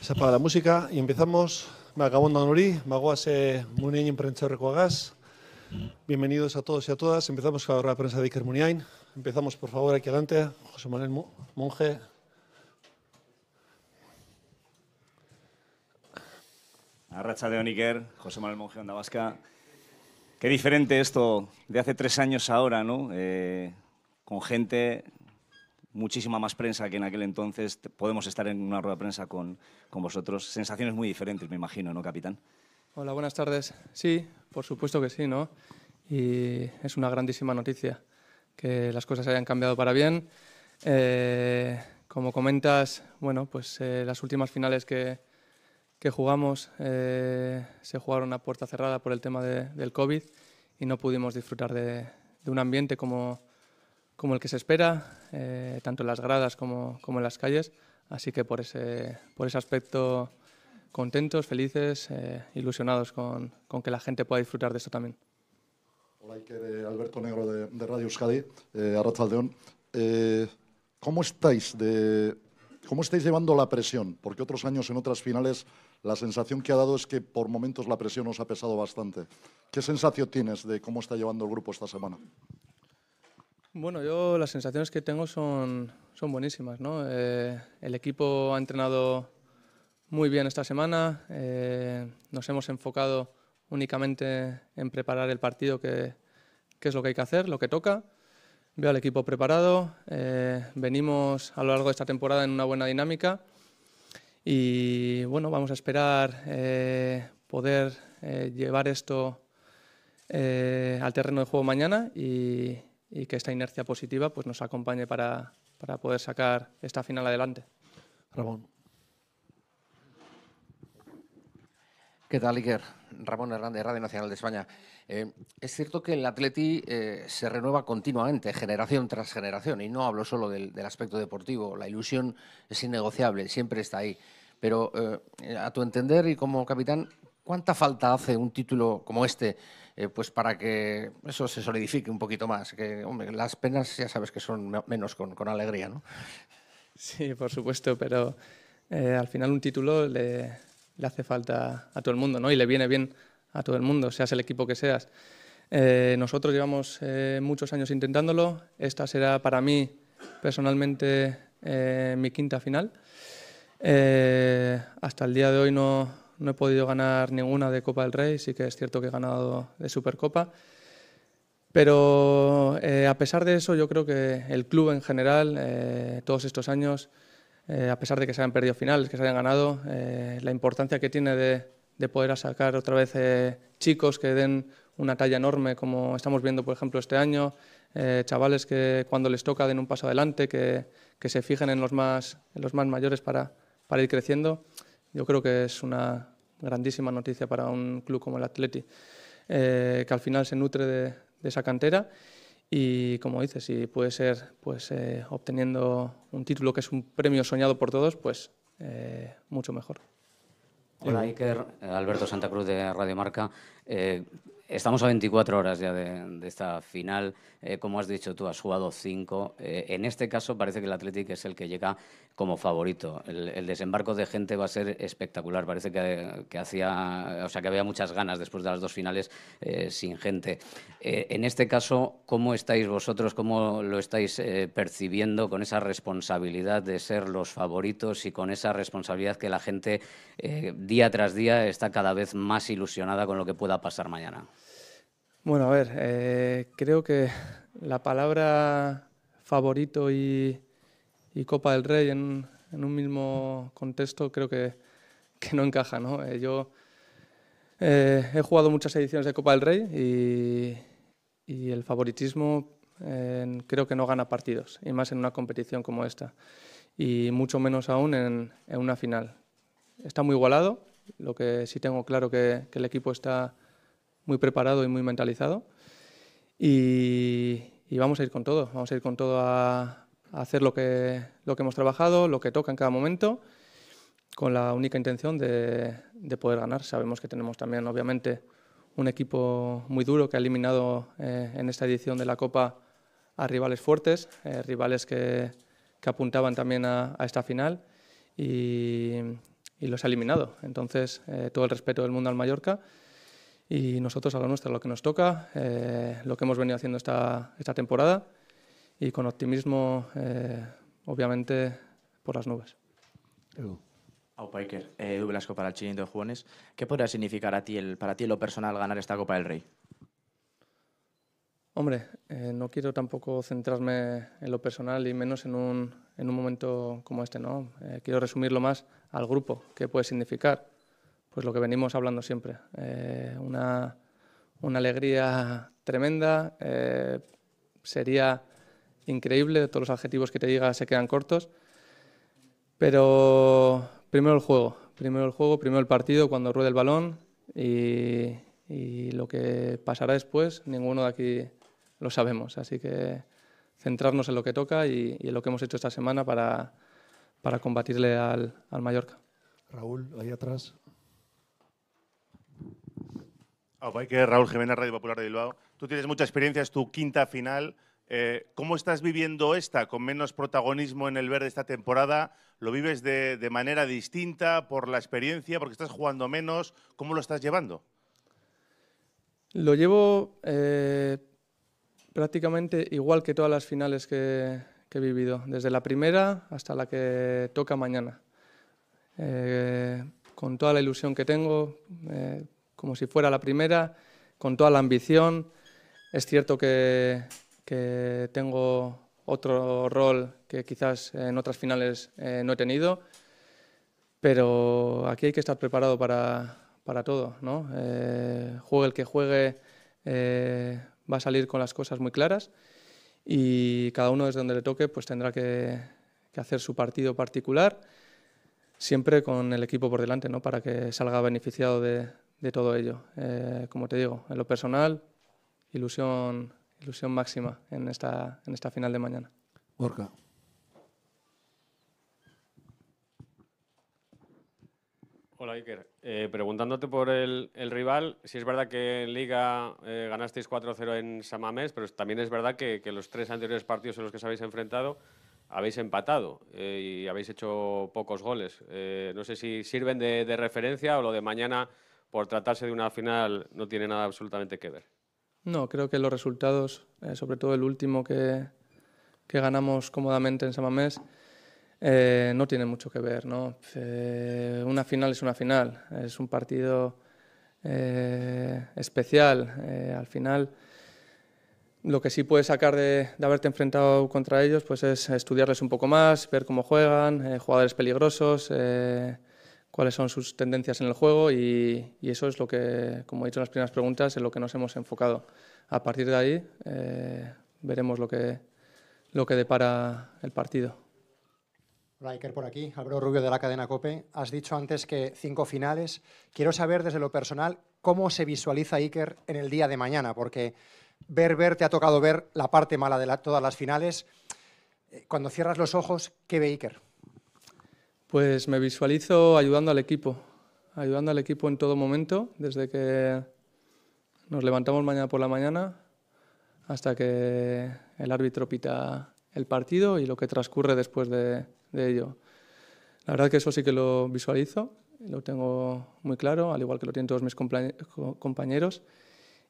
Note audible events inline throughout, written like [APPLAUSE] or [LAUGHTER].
Se apaga la música y empezamos. Magoase Bienvenidos a todos y a todas. Empezamos con la prensa de Iker Muniain. Empezamos, por favor, aquí adelante. José Manuel Monje. Arracha de Oniker, José Manuel Monje, Onda Vasca. Qué diferente esto de hace tres años ahora, ¿no? Eh, con gente muchísima más prensa que en aquel entonces. Podemos estar en una rueda de prensa con, con vosotros. Sensaciones muy diferentes, me imagino, ¿no, capitán? Hola, buenas tardes. Sí, por supuesto que sí, ¿no? Y es una grandísima noticia que las cosas hayan cambiado para bien. Eh, como comentas, bueno, pues eh, las últimas finales que, que jugamos eh, se jugaron a puerta cerrada por el tema del COVID y no pudimos disfrutar de, de un ambiente como, como el que se espera, eh, tanto en las gradas como, en las calles. Así que por ese, por ese aspecto contentos, felices, eh, ilusionados con, con que la gente pueda disfrutar de esto también. Hola Iker, eh, Alberto Negro de, Radio Euskadi, eh, Faldeón, ¿cómo, estáis ¿Cómo estáis llevando la presión? Porque otros años en otras finales la sensación que ha dado es que por momentos la presión os ha pesado bastante. ¿Qué sensación tienes de cómo está llevando el grupo esta semana? Bueno, yo las sensaciones que tengo son, son buenísimas. Eh, el equipo ha entrenado muy bien esta semana. Eh, nos hemos enfocado únicamente en preparar el partido, que, es lo que hay que hacer, lo que toca. Veo al equipo preparado. Eh, venimos a lo largo de esta temporada en una buena dinámica. Y bueno, vamos a esperar poder llevar esto al terreno de juego mañana y, y que esta inercia positiva pues, nos acompañe para, para poder sacar esta final adelante. Ramón. ¿Qué tal, Iker? Ramón Hernández, Radio Nacional de España. Eh, es cierto que el Atleti eh, se renueva continuamente, generación tras generación, y no hablo solo del, aspecto deportivo, la ilusión es innegociable, siempre está ahí. Pero eh, a tu entender y como capitán, ¿cuánta falta hace un título como este eh, pues para que eso se solidifique un poquito más. Que, las penas ya sabes que son menos con, alegría, ¿no? Sí, por supuesto, pero eh, al final un título le, hace falta a todo el mundo, ¿no? Y le viene bien a todo el mundo, seas el equipo que seas. Eh, nosotros llevamos muchos años intentándolo. Esta será para mí personalmente mi quinta final. hasta el día de hoy no, no he podido ganar ninguna de Copa del Rey, sí que es cierto que he ganado de Supercopa. Pero eh, a pesar de eso, yo creo que el club en general, eh, todos estos años, eh, a pesar de que se hayan perdido finales, que se hayan ganado, la importancia que tiene de, poder sacar otra vez chicos que den una talla enorme, como estamos viendo, por ejemplo, este año, chavales que cuando les toca den un paso adelante, que, se fijen en los más, los más mayores para, para ir creciendo. Yo creo que es una grandísima noticia para un club como el Atleti, eh, que al final se nutre de, esa cantera y, como dices, si puede ser pues, eh, obteniendo un título que es un premio soñado por todos, pues eh, mucho mejor. Hola Iker, Alberto Santa Cruz de Radio Marca. estamos a 24 horas ya de, esta final. como has dicho tú, has jugado 5. en este caso parece que el Athletic es el que llega como favorito. El, desembarco de gente va a ser espectacular. Parece que, hacía, o sea, que había muchas ganas después de las dos finales eh, sin gente. Eh, en este caso, ¿cómo estáis vosotros? ¿Cómo lo estáis eh, percibiendo con esa responsabilidad de ser los favoritos y con esa responsabilidad que la gente día tras día está cada vez más ilusionada con lo que pueda pasar mañana? Bueno, a ver, creo que la palabra favorito y y Copa del Rey en, un mismo contexto creo que, que no encaja. ¿no? Eh, yo eh, he jugado muchas ediciones de Copa del Rey y, el favoritismo creo que no gana partidos, y más en una competición como esta, y mucho menos aún en, en una final. Está muy igualado, lo que sí tengo claro que, que el equipo está muy preparado y muy mentalizado, y, y, vamos a ir con todo, vamos a ir con todo a, hacer lo que, lo que hemos trabajado, lo que toca en cada momento, con la única intención de, poder ganar. Sabemos que tenemos también, obviamente, un equipo muy duro que ha eliminado eh, en esta edición de la Copa a rivales fuertes, eh, rivales que, apuntaban también a, esta final y, los ha eliminado. Entonces, eh, todo el respeto del mundo al Mallorca y nosotros a lo nuestro, lo que nos toca, lo que hemos venido haciendo esta, esta temporada y con optimismo, eh, obviamente, por las nubes. Au Piker, eh, Edu para el Chiringuito de Jugones. ¿Qué podría significar a ti el, para ti lo personal ganar esta Copa del Rey? Hombre, eh, no quiero tampoco centrarme en lo personal y menos en un, en un momento como este, ¿no? quiero resumirlo más al grupo, qué puede significar. Pues lo que venimos hablando siempre, una, una, alegría tremenda, sería increíble, todos los adjetivos que te diga se quedan cortos. Pero primero el juego, primero el juego, primero el partido, cuando ruede el balón y, lo que pasará después, ninguno de aquí lo sabemos. Así que centrarnos en lo que toca y, en lo que hemos hecho esta semana para, para combatirle al, al Mallorca. Raúl, ahí atrás. Ah, pues Raúl Jiménez, Radio Popular de Bilbao. Tú tienes mucha experiencia, es tu quinta final. Eh, ¿Cómo estás viviendo esta con menos protagonismo en el verde esta temporada? ¿Lo vives de, manera distinta por la experiencia, porque estás jugando menos? ¿Cómo lo estás llevando? Lo llevo eh, prácticamente igual que todas las finales que, he vivido, desde la primera hasta la que toca mañana. Eh, con toda la ilusión que tengo, como si fuera la primera, con toda la ambición. Es cierto que, que tengo otro rol que quizás en otras finales eh, no he tenido, pero aquí hay que estar preparado para, todo. ¿no? Eh, juegue el que juegue, eh, va a salir con las cosas muy claras y cada uno desde donde le toque pues tendrá que, hacer su partido particular, siempre con el equipo por delante, ¿no? para que salga beneficiado de, de todo ello. como te digo, en lo personal, ilusión ilusión máxima en esta, en esta final de mañana. Borja. Hola Iker, eh, preguntándote por el, rival, si es verdad que en Liga eh, ganasteis 4-0 en Samamés, pero también es verdad que, los tres anteriores partidos en los que os habéis enfrentado habéis empatado eh, y habéis hecho pocos goles. no sé si sirven de referencia o lo de mañana, por tratarse de una final, no tiene nada absolutamente que ver. No, creo que los resultados, eh, sobre todo el último que, ganamos cómodamente en Samamés, eh, no tienen mucho que ver. ¿no? Eh, una final es una final, es un partido especial. al final, lo que sí puedes sacar de, de, haberte enfrentado contra ellos pues es estudiarles un poco más, ver cómo juegan, jugadores peligrosos cuáles son sus tendencias en el juego y, eso es lo que, como he dicho en las primeras preguntas, en lo que nos hemos enfocado. A partir de ahí eh, veremos lo que, lo que depara el partido. Hola, Iker, por aquí. Álvaro Rubio de la cadena COPE. Has dicho antes que cinco finales. Quiero saber desde lo personal cómo se visualiza Iker en el día de mañana, porque ver, ver, te ha tocado ver la parte mala de todas las finales. Eh, cuando cierras los ojos, ¿qué ve Iker? Pues me visualizo ayudando al equipo, ayudando al equipo en todo momento, desde que nos levantamos mañana por la mañana hasta que el árbitro pita el partido y lo que transcurre después de, ello. La verdad que eso sí que lo visualizo, lo tengo muy claro, al igual que lo tienen todos mis compañeros.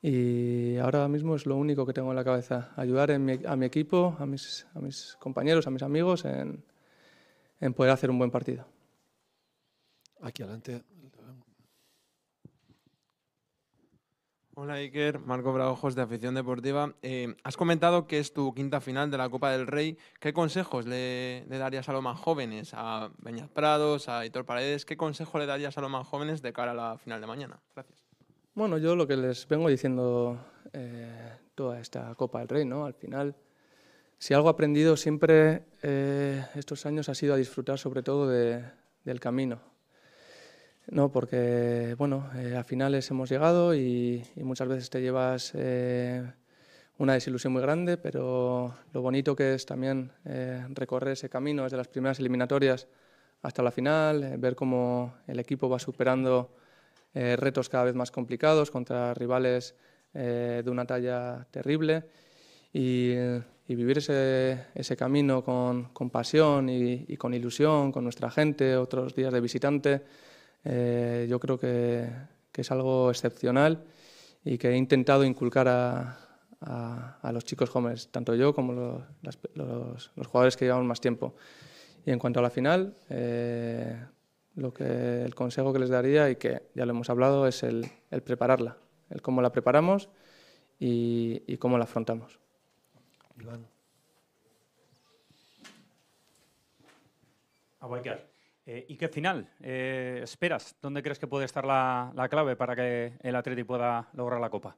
Y ahora mismo es lo único que tengo en la cabeza, ayudar a mi equipo, a mis, a mis compañeros, a mis amigos en, en poder hacer un buen partido. Aquí adelante. Hola Iker, Marco Bravojos de Afición Deportiva. Eh, has comentado que es tu quinta final de la Copa del Rey. ¿Qué consejos le, darías a los más jóvenes, a Beñaz Prados, a Hitor Paredes? ¿Qué consejo le darías a los más jóvenes de cara a la final de mañana? Gracias. Bueno, yo lo que les vengo diciendo eh, toda esta Copa del Rey, ¿no? Al final, si algo aprendido siempre eh, estos años ha sido a disfrutar sobre todo del camino. No, porque bueno, eh, a finales hemos llegado y, muchas veces te llevas eh, una desilusión muy grande, pero lo bonito que es también recorrer ese camino desde las primeras eliminatorias hasta la final, ver cómo el equipo va superando retos cada vez más complicados contra rivales de una talla terrible y y vivir ese, camino con, con pasión y, con ilusión, con nuestra gente, otros días de visitante, eh, yo creo que, es algo excepcional y que he intentado inculcar a, los chicos jóvenes, tanto yo como los, jugadores que llevamos más tiempo. Y en cuanto a la final, eh, lo que, el consejo que les daría, y que ya lo hemos hablado, es el, prepararla, el cómo la preparamos y cómo la afrontamos. Iván. ¿Y qué eh, final eh, esperas? ¿Dónde crees que puede estar la, clave para que el Atleti pueda lograr la Copa?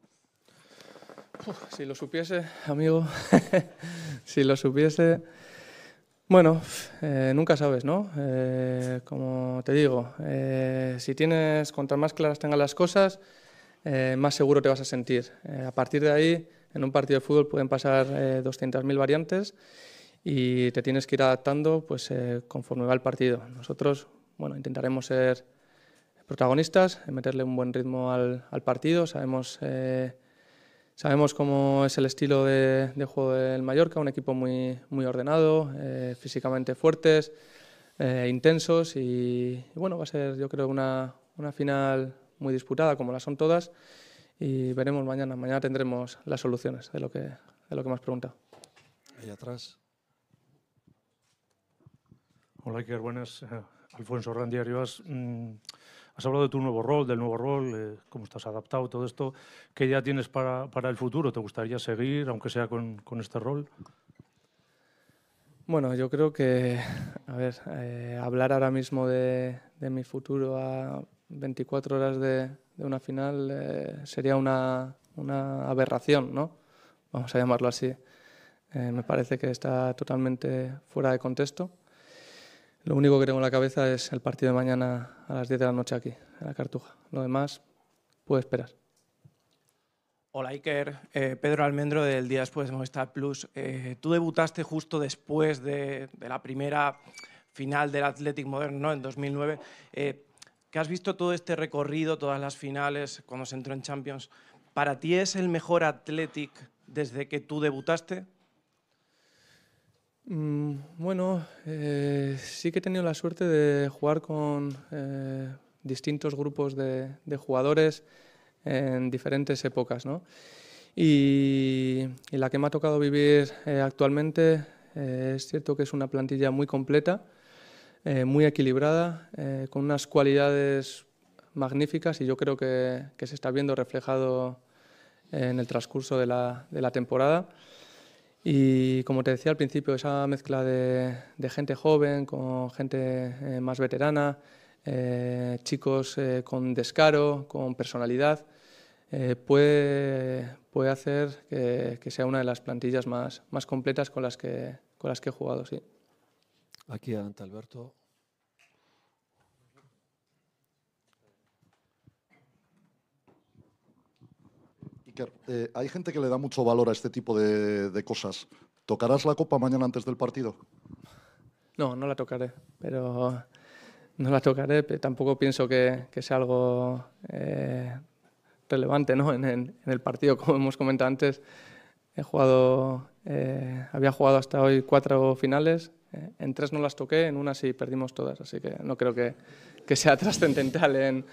si lo supiese, amigo, [LAUGHS] si lo supiese... Bueno, eh, nunca sabes, ¿no? como te digo, si tienes, cuantas más claras tengan las cosas, más seguro te vas a sentir. a partir de ahí en un partido de fútbol pueden pasar 200.000 eh, variantes y te tienes que ir adaptando pues, eh, conforme va el partido. Nosotros bueno, intentaremos ser protagonistas, meterle un buen ritmo al, partido. Sabemos, eh, sabemos cómo es el estilo de, juego del Mallorca, un equipo muy, muy ordenado, físicamente fuertes, intensos y, bueno, va a ser yo creo una, una final muy disputada como las son todas y veremos mañana. Mañana tendremos las soluciones de lo que, de lo que me has preguntado. Ahí atrás. Hola, Iker, buenas. Eh, Alfonso Randy Arribas, mm, has hablado de tu nuevo rol, del nuevo rol, eh, cómo estás adaptado, todo esto. ¿Qué ya tienes para, el futuro? ¿Te gustaría seguir, aunque sea con, este rol? Bueno, yo creo que, a ver, eh, hablar ahora mismo de, de mi futuro a, 24 horas de, una final eh, sería una, aberración, ¿no? Vamos a llamarlo así. Eh, me parece que está totalmente fuera de contexto. Lo único que tengo en la cabeza es el partido de mañana a las 10 de la noche aquí, en la Cartuja. Lo demás puede esperar. Hola Iker, eh, Pedro Almendro del Día Después de Movistar Plus. tú debutaste justo después de, la primera final del Athletic Moderno ¿no? en 2009. Eh, has visto todo este recorrido, todas las finales, cuando se entró en Champions, ¿para ti es el mejor Athletic desde que tú debutaste? Mm, bueno, eh, sí que he tenido la suerte de jugar con eh, distintos grupos de, jugadores en diferentes épocas, ¿no? Y, la que me ha tocado vivir eh, actualmente es cierto que es una plantilla muy completa eh, muy equilibrada, eh, con unas cualidades magníficas y yo creo que, se está viendo reflejado en el transcurso de la, temporada. Y como te decía al principio, esa mezcla de, gente joven con gente eh, más veterana, chicos con descaro, con personalidad, puede, puede, hacer que, que, sea una de las plantillas más, más completas con las que, con las que he jugado, sí. Aquí adelante, Alberto. Eh, hay gente que le da mucho valor a este tipo de, cosas. ¿Tocarás la copa mañana antes del partido? No, no la tocaré, pero no la tocaré. Pero tampoco pienso que, sea algo eh, relevante En, el partido. Como hemos comentado antes, he jugado, eh, había jugado hasta hoy cuatro finales, eh, en tres no las toqué, en una sí perdimos todas, así que no creo que, sea [LAUGHS] trascendental en,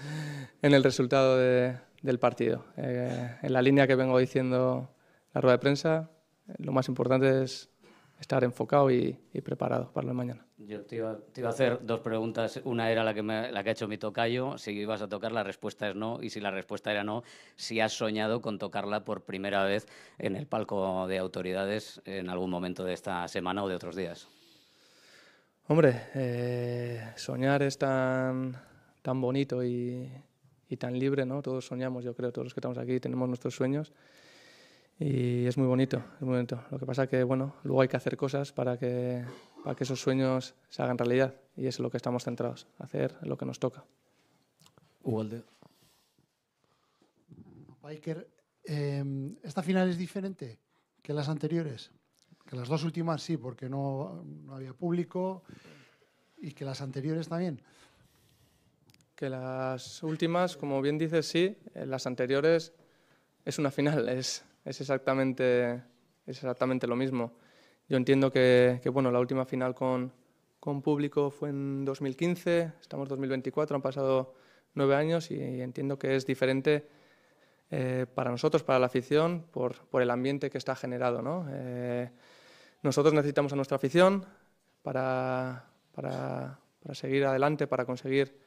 el resultado del partido. Eh, en la línea que vengo diciendo la rueda de prensa, lo más importante es estar enfocado y, preparado para lo de mañana. Yo te iba, a hacer dos preguntas. Una era la que, la que ha hecho mi tocayo, si ibas a tocar, la respuesta es no. Y si la respuesta era no, si has soñado con tocarla por primera vez en el palco de autoridades en algún momento de esta semana o de otros días. Hombre, eh, soñar es tan, tan bonito y, tan libre, ¿no? Todos soñamos, yo creo, todos los que estamos aquí tenemos nuestros sueños y es muy bonito, es muy Lo que pasa es que, bueno, luego hay que hacer cosas para que, para que esos sueños se hagan realidad y es lo que estamos centrados, hacer lo que nos toca. Ugalde. Biker, eh, ¿esta final es diferente que las anteriores? las dos últimas sí, porque no, había público y que las anteriores también. Que las últimas, como bien dices, sí, eh, las anteriores es una final, [LAUGHS] es, es exactamente, exactamente lo mismo. Yo entiendo que, bueno, la última final con, con público fue en 2015, estamos en 2024, han pasado nueve años y entiendo que es diferente eh, para nosotros, para la afición, por, por, el ambiente que está generado. ¿no? Eh, nosotros necesitamos a nuestra afición para, para, para seguir adelante, para conseguir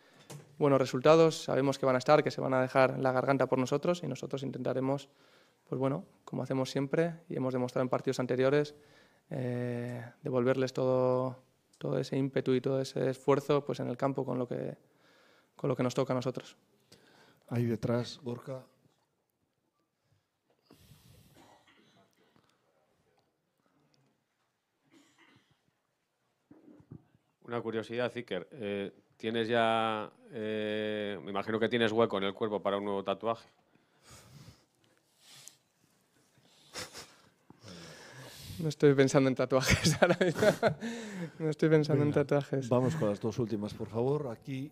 buenos resultados. Sabemos que van a estar, que se van a dejar la garganta por nosotros y nosotros intentaremos, pues bueno, como hacemos siempre y hemos demostrado en partidos anteriores, eh, devolverles todo, todo ese ímpetu y todo ese esfuerzo pues en el campo con lo que, con lo que nos toca a nosotros. Ahí detrás, Borja, Una curiosidad, Iker. Eh, ¿Tienes ya, eh, me imagino que tienes hueco en el cuerpo para un nuevo tatuaje? No estoy pensando en tatuajes [LAUGHS] ahora mismo. No estoy pensando en tatuajes. Vamos con las dos últimas, por favor. Aquí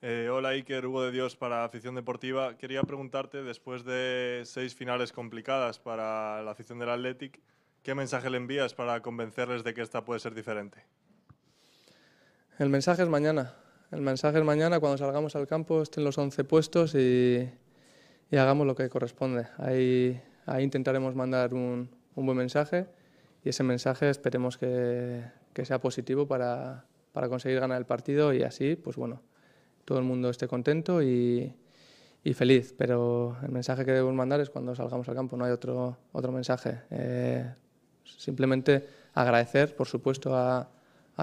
Eh, hola Iker, Hugo de Dios para Afición Deportiva. Quería preguntarte, después de seis finales complicadas para la afición del Athletic, ¿qué mensaje le envías para convencerles de que esta puede ser diferente? El mensaje es mañana. El mensaje es mañana cuando salgamos al campo, estén los 11 puestos y, hagamos lo que corresponde. Ahí, intentaremos mandar un, buen mensaje y ese mensaje esperemos que, sea positivo para conseguir ganar el partido y así, pues bueno, todo el mundo esté contento y, feliz. Pero el mensaje que debemos mandar es cuando salgamos al campo, no hay otro, mensaje. Eh, simplemente agradecer, por supuesto, a,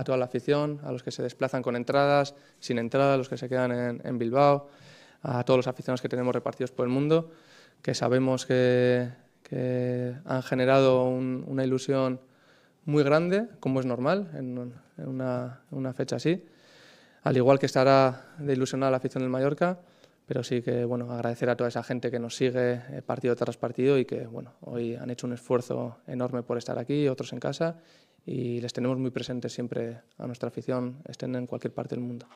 toda la afición, a los que se desplazan con entradas, sin entradas, a los que se quedan en, Bilbao, a todos los aficionados que tenemos repartidos por el mundo, que sabemos que, han generado una ilusión muy grande, como es normal en, una fecha así al igual que estará de ilusionada la afición del Mallorca, pero sí que bueno, agradecer a toda esa gente que nos sigue eh, partido tras partido y que bueno, hoy han hecho un esfuerzo enorme por estar aquí, otros en casa, y les tenemos muy presentes siempre a nuestra afición, estén en cualquier parte del mundo.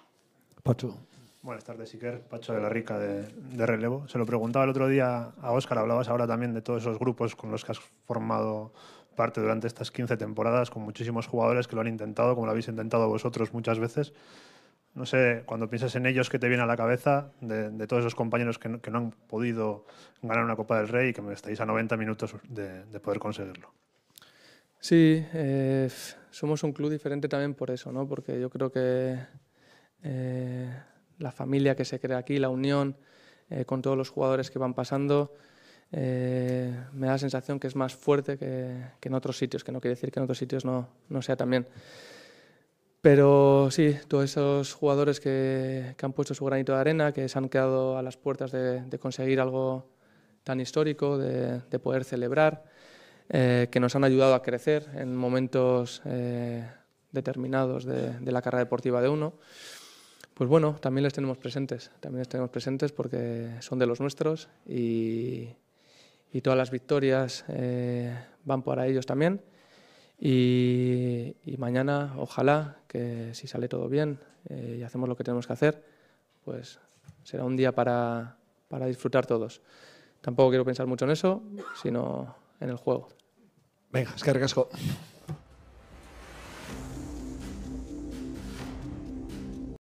Pacho. Buenas tardes, Iker, Pacho de la Rica de, de, Relevo. Se lo preguntaba el otro día a Óscar, hablabas ahora también de todos esos grupos con los que has formado parte durante estas 15 temporadas, con muchísimos jugadores que lo han intentado, como lo habéis intentado vosotros muchas veces. No sé, cuando piensas en ellos, ¿qué te viene a la cabeza de, todos esos compañeros que no, han podido ganar una Copa del Rey y que estáis a 90 minutos de, poder conseguirlo? Sí, eh, somos un club diferente también por eso, ¿no? porque yo creo que eh, la familia que se crea aquí, la unión eh, con todos los jugadores que van pasando, me da la sensación que es más fuerte que, en otros sitios, que no quiere decir que en otros sitios no, no sea también. Pero sí, todos esos jugadores que, que, han puesto su granito de arena, que se han quedado a las puertas de, conseguir algo tan histórico, de, poder celebrar, eh, que nos han ayudado a crecer en momentos eh, determinados de, la carrera deportiva de uno. Pues bueno, también les tenemos presentes, también les tenemos presentes porque son de los nuestros y, y todas las victorias eh, van para ellos también. Y, mañana, ojalá, que si sale todo bien eh, y hacemos lo que tenemos que hacer, pues será un día para, disfrutar todos. Tampoco quiero pensar mucho en eso, sino en el juego. Venga, es que